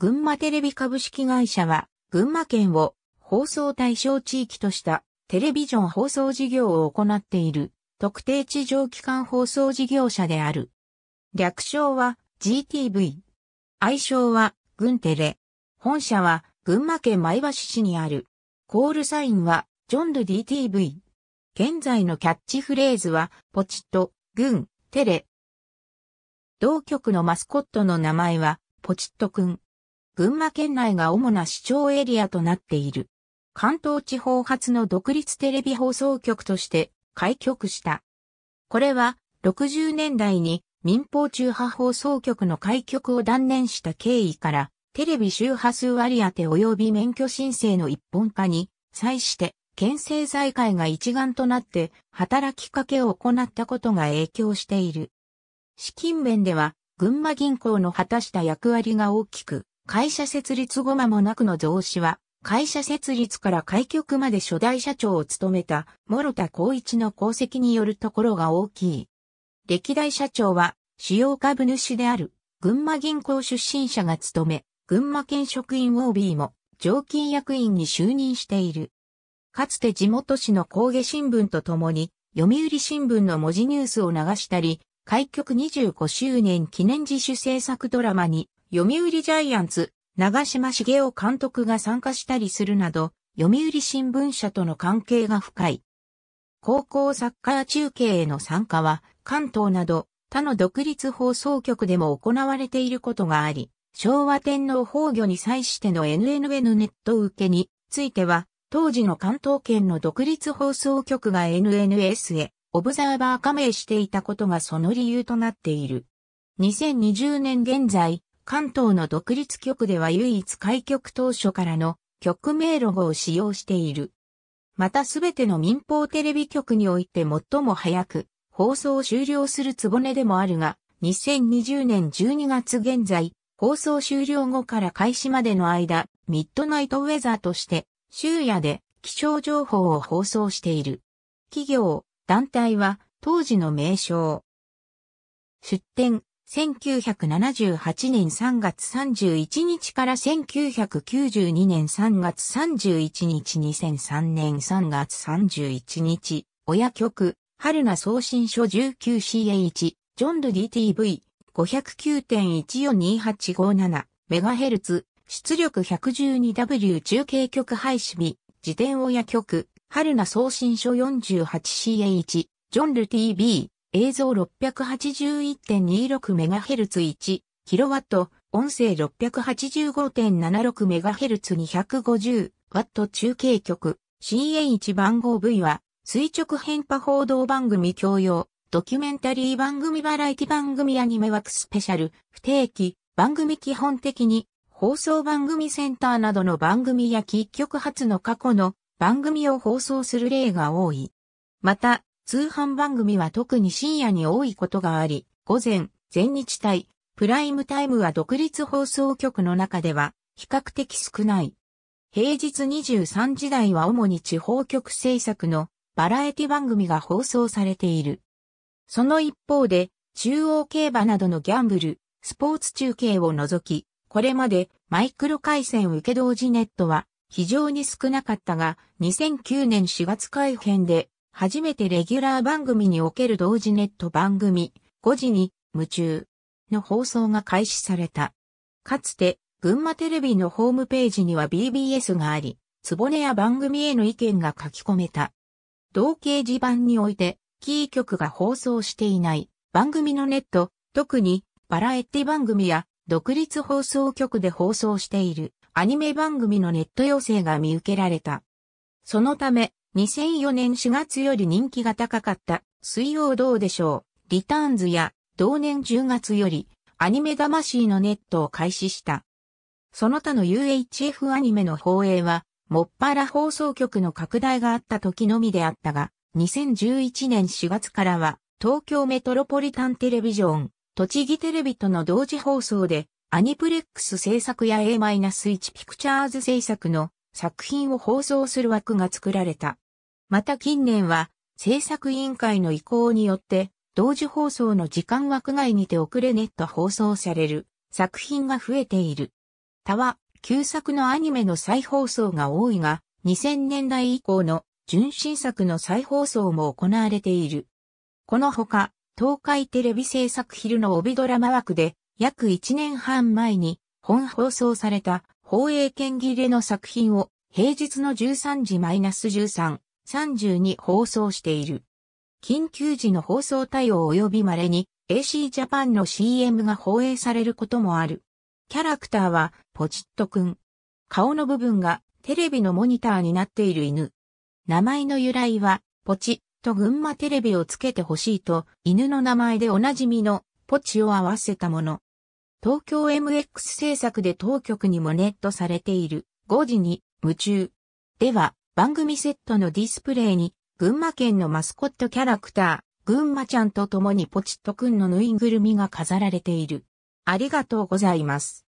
群馬テレビ株式会社は、群馬県を放送対象地域としたテレビジョン放送事業を行っている特定地上機関放送事業者である。略称は GTV。愛称は群テレ。本社は群馬県前橋市にある。コールサインはジョンル DTV。現在のキャッチフレーズはポチッと、群、テレ。同局のマスコットの名前はポチッとくん。群馬県内が主な市長エリアとなっている。関東地方初の独立テレビ放送局として開局した。これは60年代に民放中波放送局の開局を断念した経緯から、テレビ周波数割当て及び免許申請の一本化に際して、県政財界が一丸となって働きかけを行ったことが影響している。資金面では、群馬銀行の果たした役割が大きく、会社設立後間もなくの増資は、会社設立から開局まで初代社長を務めた、諸田光一の功績によるところが大きい。歴代社長は、主要株主である、群馬銀行出身者が務め、群馬県職員 OB も、常勤役員に就任している。かつて地元市の工芸新聞とともに、読売新聞の文字ニュースを流したり、開局25周年記念自主制作ドラマに読売ジャイアンツ、長島茂雄監督が参加したりするなど、読売新聞社との関係が深い。高校サッカー中継への参加は、関東など他の独立放送局でも行われていることがあり、昭和天皇崩御に際しての NNN ネット受けについては、当時の関東圏の独立放送局が NNS へオブザーバー加盟していたことがその理由となっている。2020年現在、関東の独立局では唯一開局当初からの局名ロゴを使用している。またすべての民放テレビ局において最も早く放送を終了するつぼねでもあるが、2020年12月現在、放送終了後から開始までの間、ミッドナイトウェザーとして、週夜で気象情報を放送している。企業、団体は当時の名称。出展。1978年3月31日から1992年3月31日2003年3月31日、親曲、春菜送信書 19CH、ジョンル DTV、509.142857MHz、出力 112W 中継曲配信日、自伝親曲、春菜送信書 48CH、ジョンル TV、映像 681.26MHz1 kW、音声 685.76MHz250W 中継局 CA1 番号 V は垂直変波報道番組教養、ドキュメンタリー番組バラエティ番組アニメ枠スペシャル、不定期、番組基本的に放送番組センターなどの番組や結局初の過去の番組を放送する例が多い。また、通販番組は特に深夜に多いことがあり、午前、全日帯、プライムタイムは独立放送局の中では比較的少ない。平日23時台は主に地方局制作のバラエティ番組が放送されている。その一方で、中央競馬などのギャンブル、スポーツ中継を除き、これまでマイクロ回線受け同時ネットは非常に少なかったが、2009年4月改編で初めてレギュラー番組における同時ネット番組、5時に夢中の放送が開始された。かつて、群馬テレビのホームページには BBS があり、つぼねや番組への意見が書き込めた。同掲示板において、キー局が放送していない番組のネット、特にバラエティ番組や独立放送局で放送しているアニメ番組のネット要請が見受けられた。そのため、2004年4月より人気が高かった水曜どうでしょう、リターンズや同年10月よりアニメ魂のネットを開始した。その他の UHF アニメの放映は、もっぱら放送局の拡大があった時のみであったが、2011年4月からは、東京メトロポリタンテレビジョン、栃木テレビとの同時放送で、アニプレックス制作や A-1 ピクチャーズ制作の作品を放送する枠が作られた。また近年は、制作委員会の意向によって、同時放送の時間枠外にて遅れネット放送される作品が増えている。他は、旧作のアニメの再放送が多いが、2000年代以降の純新作の再放送も行われている。このほか、東海テレビ制作昼の帯ドラマ枠で、約1年半前に本放送された放映権切れの作品を平日の13時 -13、30に放送している。緊急時の放送対応及び稀に AC ジャパンの CM が放映されることもある。キャラクターはポチッとくん。顔の部分がテレビのモニターになっている犬。名前の由来はポチッと群馬テレビをつけてほしいと犬の名前でおなじみのポチを合わせたもの。東京 MX 制作で当局にもネットされている5時に夢中。では、番組セットのディスプレイに、群馬県のマスコットキャラクター、群馬ちゃんと共にポチッとくんのぬいぐるみが飾られている。ありがとうございます。